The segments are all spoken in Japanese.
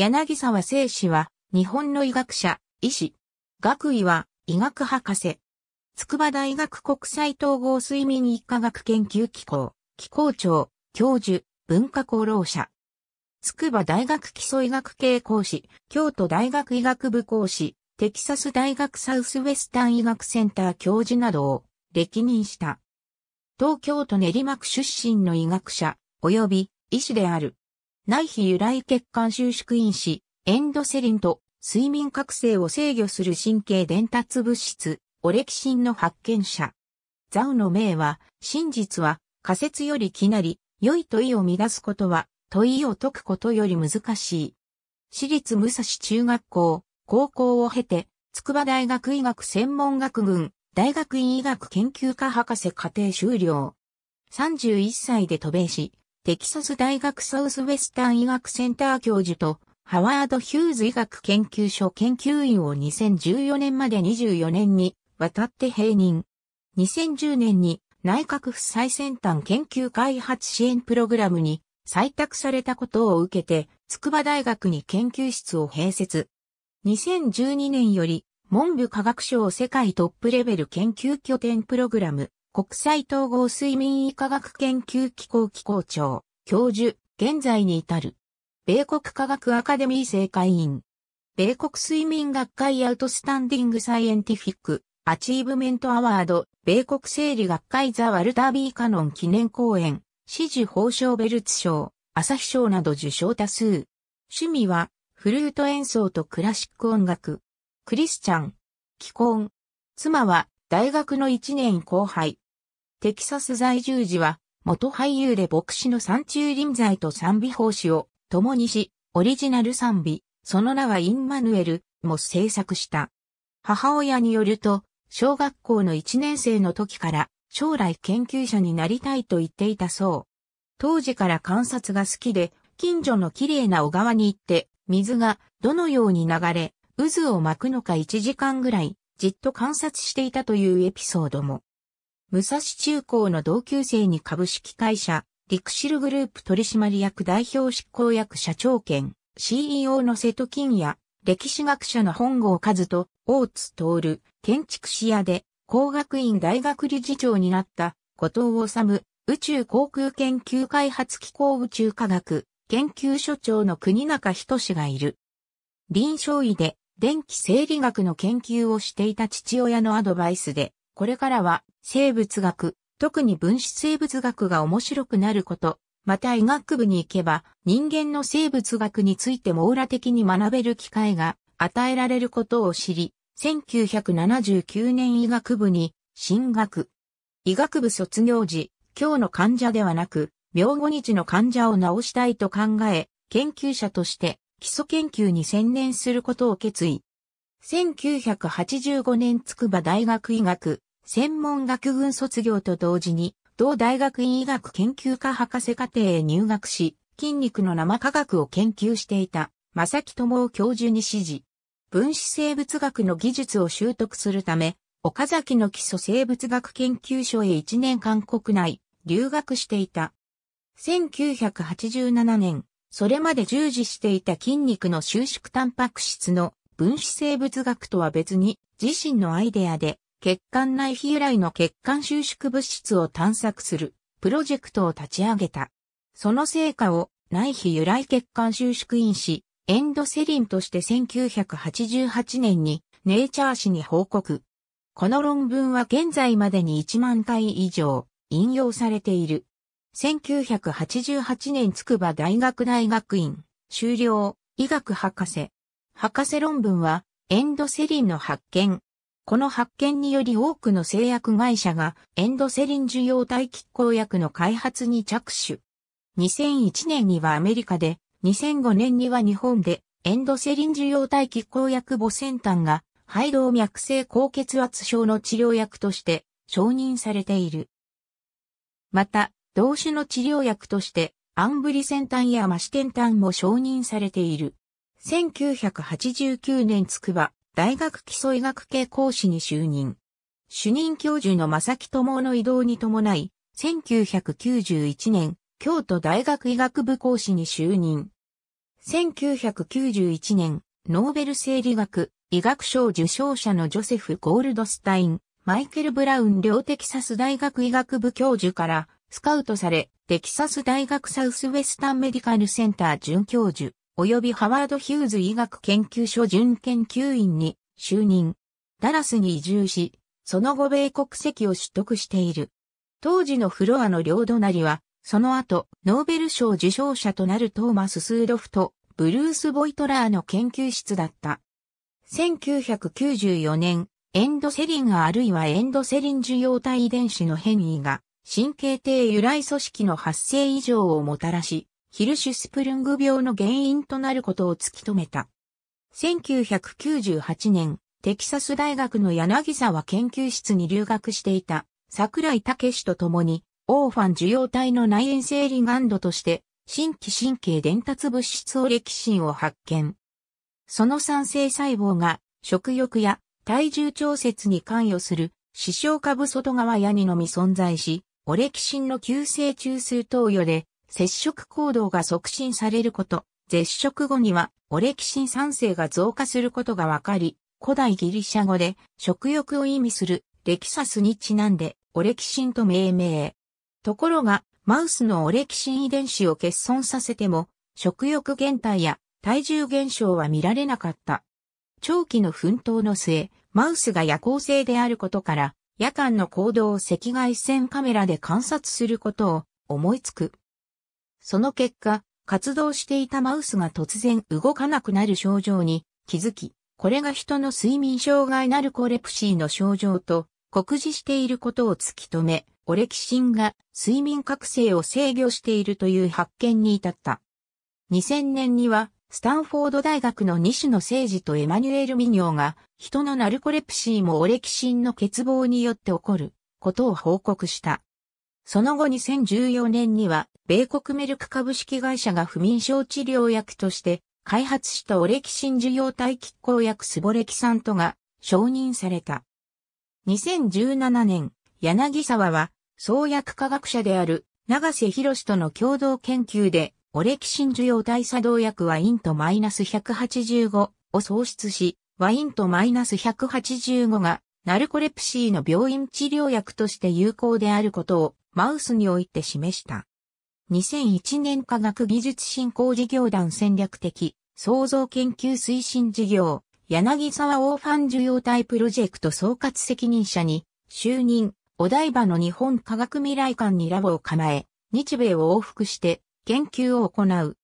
柳沢聖氏は、日本の医学者、医師。学位は、医学博士。筑波大学国際統合睡眠医科学研究機構、機構長、教授、文化功労者。筑波大学基礎医学系講師、京都大学医学部講師、テキサス大学サウスウェスタン医学センター教授などを歴任した。東京都練馬区出身の医学者、及び医師である。内皮由来血管収縮因子、エンドセリンと睡眠覚醒を制御する神経伝達物質、オレキシンの発見者。ザウの名は、真実は仮説よりきなり、良い問いを乱すことは、問いを解くことより難しい。私立武蔵中学校、高校を経て、筑波大学医学専門学群、大学院医学研究科博士課程修了。31歳で渡米し、テキサス大学サウスウェスタン医学センター教授と、ハワード・ヒューズ医学研究所研究員を2014年まで24年にわたって併任。2010年に内閣府最先端研究開発支援プログラムに採択されたことを受けて、筑波大学に研究室を併設。2012年より文部科学省世界トップレベル研究拠点プログラム国際統合睡眠医科学研究機構機構長、教授、現在に至る。米国科学アカデミー正会員。米国睡眠学会アウトスタンディングサイエンティフィック、アチーブメントアワード、米国生理学会ザ・ワルダー・ビー・カノン記念公演、支持報奨ベルツ賞、朝日賞など受賞多数。趣味は、フルート演奏とクラシック音楽。クリスチャン。既婚。妻は、大学の1年後輩、テキサス在住時は、元俳優で牧師の三中臨在と賛美奉仕を共にし、オリジナル賛美、その名はインマヌエルも制作した。母親によると、小学校の1年生の時から将来研究者になりたいと言っていたそう。当時から観察が好きで、近所の綺麗な小川に行って、水がどのように流れ、渦を巻くのか1時間ぐらい、じっと観察していたというエピソードも。武蔵中高の同級生に株式会社、リクシルグループ取締役代表執行役社長兼 CEO の瀬戸金也、歴史学者の本郷和と大津徹、建築士屋で工学院大学理事長になった後藤治、宇宙航空研究開発機構宇宙科学研究所長の国中仁がいる。臨床医で電気生理学の研究をしていた父親のアドバイスでこれからは生物学、特に分子生物学が面白くなること、また医学部に行けば人間の生物学について網羅的に学べる機会が与えられることを知り、1979年医学部に進学。医学部卒業時、今日の患者ではなく、病後日の患者を治したいと考え、研究者として基礎研究に専念することを決意。1985年筑波大学医学専門学軍卒業と同時に、同大学院医学研究科博士課程へ入学し、筋肉の生科学を研究していた、正木智夫教授に指示。分子生物学の技術を習得するため、岡崎の基礎生物学研究所へ1年間国内、留学していた。1987年、それまで従事していた筋肉の収縮タンパク質の分子生物学とは別に、自身のアイデアで血管内皮由来の血管収縮物質を探索するプロジェクトを立ち上げた。その成果を内皮由来血管収縮因子エンドセリンとして1988年にネイチャー誌に報告。この論文は現在までに1万回以上引用されている。1988年筑波大学大学院修了医学博士。博士論文はエンドセリンの発見、この発見により多くの製薬会社がエンドセリン受容体拮抗薬の開発に着手。2001年にはアメリカで、2005年には日本でエンドセリン受容体拮抗薬母先端が肺動脈性高血圧症の治療薬として承認されている。また、同種の治療薬としてアンブリ先端やマシテンタンも承認されている。1989年つくば、大学基礎医学系講師に就任。主任教授の正木智の移動に伴い、1991年、京都大学医学部講師に就任。1991年、ノーベル生理学、医学賞受賞者のジョセフ・ゴールドスタイン、マイケル・ブラウン両テキサス大学医学部教授からスカウトされ、テキサス大学サウスウェスタンメディカルセンター准教授、及びハワード・ヒューズ医学研究所準研究員に就任。ダラスに移住し、その後米国籍を取得している。当時のフロアの両隣は、その後、ノーベル賞受賞者となるトーマス・スードフと、ブルース・ボイトラーの研究室だった。1994年、エンドセリンあるいはエンドセリン受容体遺伝子の変異が、神経抵由来組織の発生異常をもたらし、ヒルシュスプルング病の原因となることを突き止めた。1998年、テキサス大学の柳沢研究室に留学していた桜井武と共に、オーファン受容体の内縁性リガンドとして、新規神経伝達物質オレキシンを発見。その酸性細胞が食欲や体重調節に関与する視床下部外側やにのみ存在し、オレキシンの急性中枢投与で接触行動が促進されること、絶食後にはオレキシン酸性が増加することがわかり、古代ギリシャ語で食欲を意味するレキサスにちなんでオレキシンと命名。ところが、マウスのオレキシン遺伝子を欠損させても、食欲減退や体重減少は見られなかった。長期の奮闘の末、マウスが夜行性であることから、夜間の行動を赤外線カメラで観察することを思いつく。その結果、活動していたマウスが突然動かなくなる症状に気づき、これが人の睡眠障害ナルコレプシーの症状と酷似していることを突き止め、オレキシンが睡眠覚醒を制御しているという発見に至った。2000年には、スタンフォード大学の西野誠治とエマニュエル・ミニョーが、人のナルコレプシーもオレキシンの欠乏によって起こることを報告した。その後2014年には、米国メルク株式会社が不眠症治療薬として開発したオレキシン受容体拮抗薬スボレキサントが承認された。2017年、柳沢は創薬科学者である長瀬博士との共同研究でオレキシン受容体作動薬はインとマイナス185を創出し、ワインとマイナス185がナルコレプシーの病院治療薬として有効であることをマウスにおいて示した。2001年科学技術振興事業団戦略的創造研究推進事業、柳沢オーファン需要体プロジェクト総括責任者に就任、お台場の日本科学未来館にラボを構え、日米を往復して研究を行う。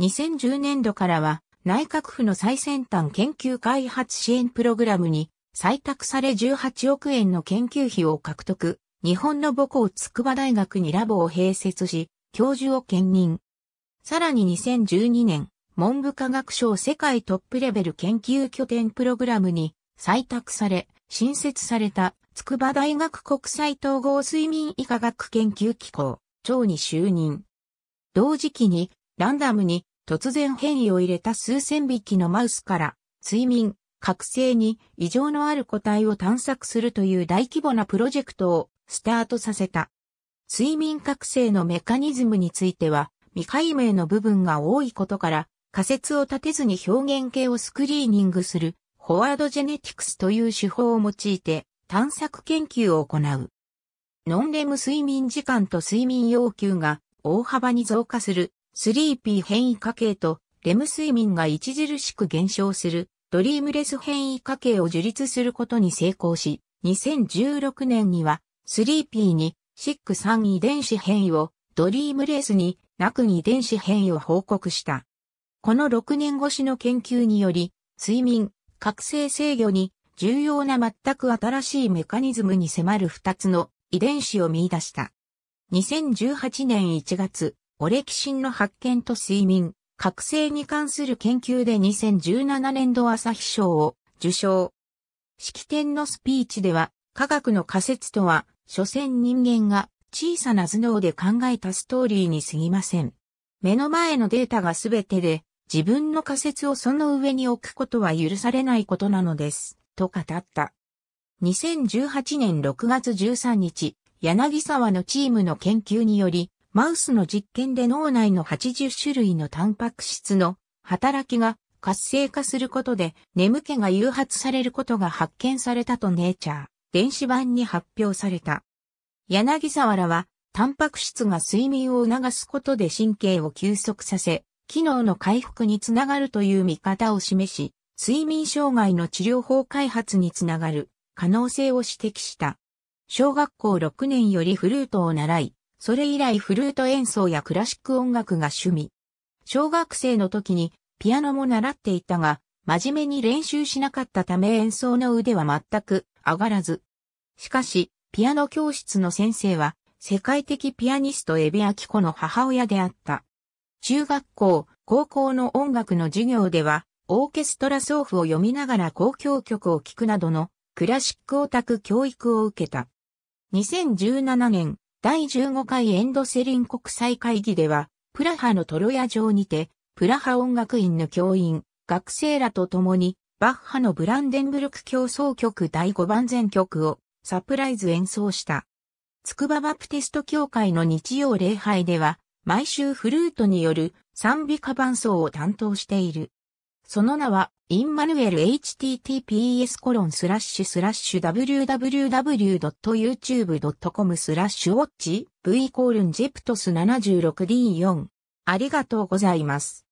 2010年度からは内閣府の最先端研究開発支援プログラムに採択され18億円の研究費を獲得。日本の母校筑波大学にラボを併設し、教授を兼任。さらに2012年、文部科学省世界トップレベル研究拠点プログラムに採択され、新設された筑波大学国際統合睡眠医科学研究機構、長に就任。同時期に、ランダムに突然変異を入れた数千匹のマウスから、睡眠、覚醒に異常のある個体を探索するという大規模なプロジェクトをスタートさせた。睡眠覚醒のメカニズムについては、未解明の部分が多いことから、仮説を立てずに表現系をスクリーニングする、フォワードジェネティクスという手法を用いて、探索研究を行う。ノンレム睡眠時間と睡眠要求が大幅に増加する、スリーピー変異家系と、レム睡眠が著しく減少する、ドリームレス変異家系を樹立することに成功し、2016年には、スリーピーに SIC3 遺伝子変異をドリームレースになく遺伝子変異を報告した。この6年越しの研究により、睡眠、覚醒制御に重要な全く新しいメカニズムに迫る2つの遺伝子を見出した。2018年1月、オレキシンの発見と睡眠、覚醒に関する研究で2017年度朝日賞を受賞。式典のスピーチでは、科学の仮説とは所詮人間が小さな頭脳で考えたストーリーに過ぎません。目の前のデータが全てで、自分の仮説をその上に置くことは許されないことなのです、と語った。2018年6月13日、柳沢のチームの研究により、マウスの実験で脳内の80種類のタンパク質の働きが活性化することで眠気が誘発されることが発見されたとネイチャー。電子版に発表された。柳沢らは、タンパク質が睡眠を促すことで神経を休息させ、機能の回復につながるという見方を示し、睡眠障害の治療法開発につながる可能性を指摘した。小学校6年よりフルートを習い、それ以来フルート演奏やクラシック音楽が趣味。小学生の時にピアノも習っていたが、真面目に練習しなかったため演奏の腕は全く上がらず。しかし、ピアノ教室の先生は、世界的ピアニストエビアキコの母親であった。中学校、高校の音楽の授業では、オーケストラ奏譜を読みながら交響曲を聴くなどのクラシックオタク教育を受けた。2017年、第15回エンドセリン国際会議では、プラハのトロヤ城にて、プラハ音楽院の教員、学生らと共に、バッハのブランデンブルク競争曲第5番全曲をサプライズ演奏した。つくばバプテスト教会の日曜礼拝では、毎週フルートによる賛美歌伴奏を担当している。その名は、インマヌエル https コロンスラッシュスラッシュ www.youtube.com スラッシュウォッチ v コールンジェプトス 76d4 ありがとうございます。